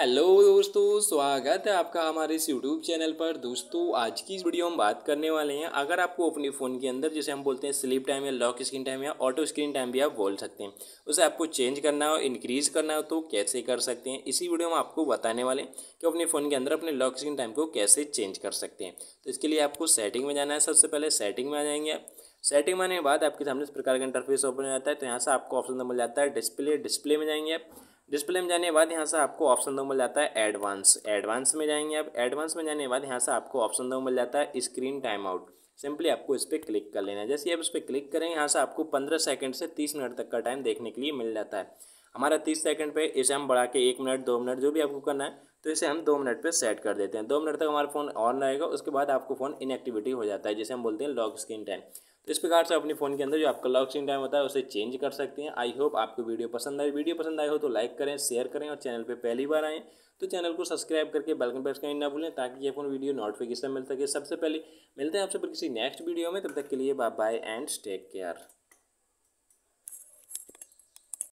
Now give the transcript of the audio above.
hello दोस्तों स्वागत है आपका हमारे इस यूट्यूब चैनल पर दोस्तों आज की इस वीडियो हम बात करने वाले हैं अगर आपको अपने फ़ोन के अंदर जैसे हम बोलते हैं स्लीप टाइम या लॉक स्क्रीन टाइम या ऑटो स्क्रीन टाइम भी आप बोल सकते हैं उसे आपको चेंज करना हो इंक्रीज़ करना हो तो कैसे कर सकते हैं इसी वीडियो में आपको बताने वाले हैं कि अपने फ़ोन के अंदर अपने लॉक स्क्रीन टाइम को कैसे चेंज कर सकते हैं तो इसके लिए आपको सेटिंग में जाना है सबसे पहले सेटिंग में आ जाएंगे आप सेटिंग में आने के बाद आपके सामने इस प्रकार का इंटरफेस ओपन हो जाता है तो यहाँ से आपको ऑप्शन मिल जाता है डिस्प्ले डिस्प्ले में जाएंगे आप डिस्प्ले में जाने के बाद यहाँ से आपको ऑप्शन दो मिल जाता है एडवांस एडवांस में जाएंगे आप एडवांस में जाने के बाद यहाँ से आपको ऑप्शन दो मिल जाता है स्क्रीन टाइम आउट सिंपली आपको इस पर क्लिक कर लेना है जैसे आप इस पर क्लिक करें यहाँ से आपको पंद्रह सेकंड से तीस मिनट तक का टाइम देखने के लिए मिल जाता है हमारा तीस सेकंड पे इसे हम बढ़ा के एक मिनट दो मिनट जो भी आपको करना है तो इसे हम दो मिनट पे सेट कर देते हैं दो मिनट तक हमारा फ़ोन ऑन रहेगा उसके बाद आपको फ़ोन इनएक्टिविटी हो जाता है जिसे हम बोलते हैं लॉक स्क्रीन टाइम इस प्रकार से अपने फ़ोन के अंदर जो आपका लॉक स्क्रीन टाइम होता है उसे चेंज कर सकते हैं आई होप आपको वीडियो पसंद आए वीडियो पसंद आए हो तो लाइक करें शेयर करें और चैनल पर पहली बार आएँ तो चैनल को सब्सक्राइब करके बेलकन प्रेस करें ना भूलें ताकि ये फोन वीडियो नोटिफिकेशन मिल सके सबसे पहले मिलते हैं आपसे किसी नेक्स्ट वीडियो में तब तक के लिए bye bye and take care